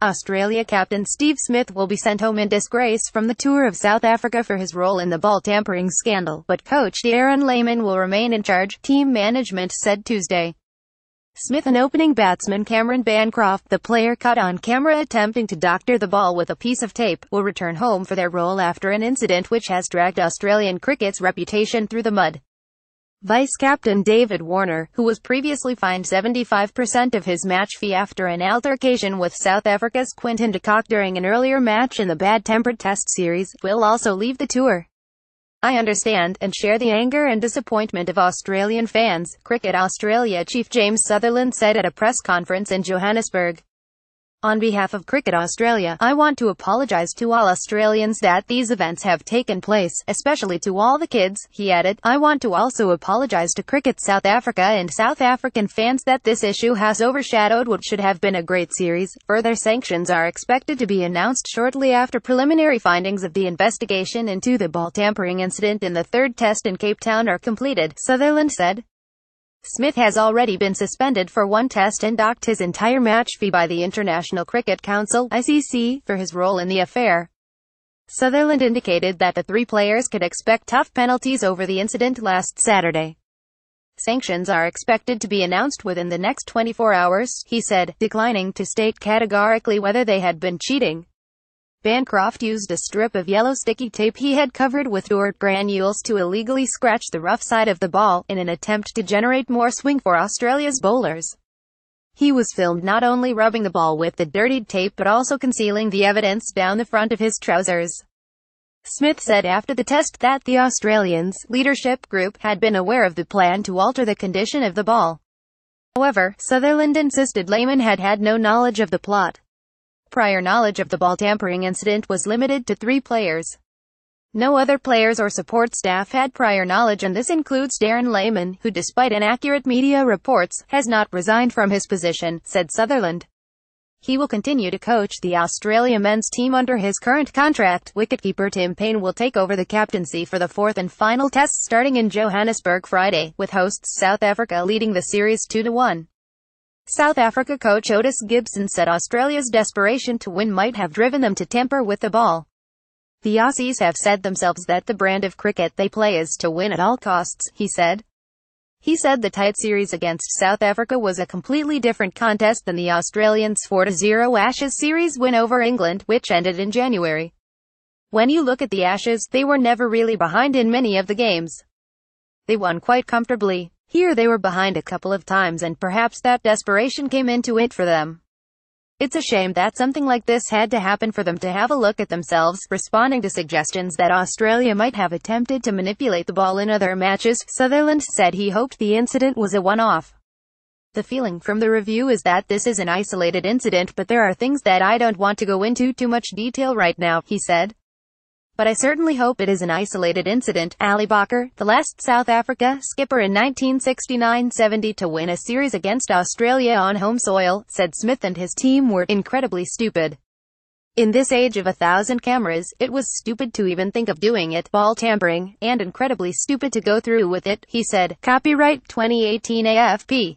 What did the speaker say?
Australia captain Steve Smith will be sent home in disgrace from the tour of South Africa for his role in the ball tampering scandal, but coach Darren Lehman will remain in charge, team management said Tuesday. Smith and opening batsman Cameron Bancroft, the player caught on camera attempting to doctor the ball with a piece of tape, will return home for their role after an incident which has dragged Australian cricket's reputation through the mud. Vice captain David Warner, who was previously fined 75% of his match fee after an altercation with South Africa's Quinton de Kock during an earlier match in the Bad Tempered Test Series, will also leave the tour. I understand and share the anger and disappointment of Australian fans, Cricket Australia chief James Sutherland said at a press conference in Johannesburg. On behalf of Cricket Australia, I want to apologise to all Australians that these events have taken place, especially to all the kids, he added. I want to also apologise to Cricket South Africa and South African fans that this issue has overshadowed what should have been a great series. Further sanctions are expected to be announced shortly after preliminary findings of the investigation into the ball tampering incident in the third test in Cape Town are completed, Sutherland said. Smith has already been suspended for one test and docked his entire match fee by the International Cricket Council (ICC) for his role in the affair. Sutherland indicated that the three players could expect tough penalties over the incident last Saturday. Sanctions are expected to be announced within the next 24 hours, he said, declining to state categorically whether they had been cheating. Bancroft used a strip of yellow sticky tape he had covered with dirt granules to illegally scratch the rough side of the ball, in an attempt to generate more swing for Australia's bowlers. He was filmed not only rubbing the ball with the dirtied tape but also concealing the evidence down the front of his trousers. Smith said after the test that the Australians' leadership group had been aware of the plan to alter the condition of the ball. However, Sutherland insisted Lehman had had no knowledge of the plot. Prior knowledge of the ball tampering incident was limited to three players. No other players or support staff had prior knowledge and this includes Darren Lehman, who despite inaccurate media reports, has not resigned from his position, said Sutherland. He will continue to coach the Australia men's team under his current contract. Wicketkeeper Tim Payne will take over the captaincy for the fourth and final test starting in Johannesburg Friday, with hosts South Africa leading the series 2-1. South Africa coach Otis Gibson said Australia's desperation to win might have driven them to tamper with the ball. The Aussies have said themselves that the brand of cricket they play is to win at all costs, he said. He said the tight series against South Africa was a completely different contest than the Australians' 4-0 Ashes series win over England, which ended in January. When you look at the Ashes, they were never really behind in many of the games. They won quite comfortably. Here they were behind a couple of times and perhaps that desperation came into it for them. It's a shame that something like this had to happen for them to have a look at themselves, responding to suggestions that Australia might have attempted to manipulate the ball in other matches, Sutherland said he hoped the incident was a one-off. The feeling from the review is that this is an isolated incident but there are things that I don't want to go into too much detail right now, he said but I certainly hope it is an isolated incident. Ali Bakker, the last South Africa skipper in 1969-70 to win a series against Australia on home soil, said Smith and his team were incredibly stupid. In this age of a thousand cameras, it was stupid to even think of doing it, ball tampering, and incredibly stupid to go through with it, he said. Copyright 2018 AFP.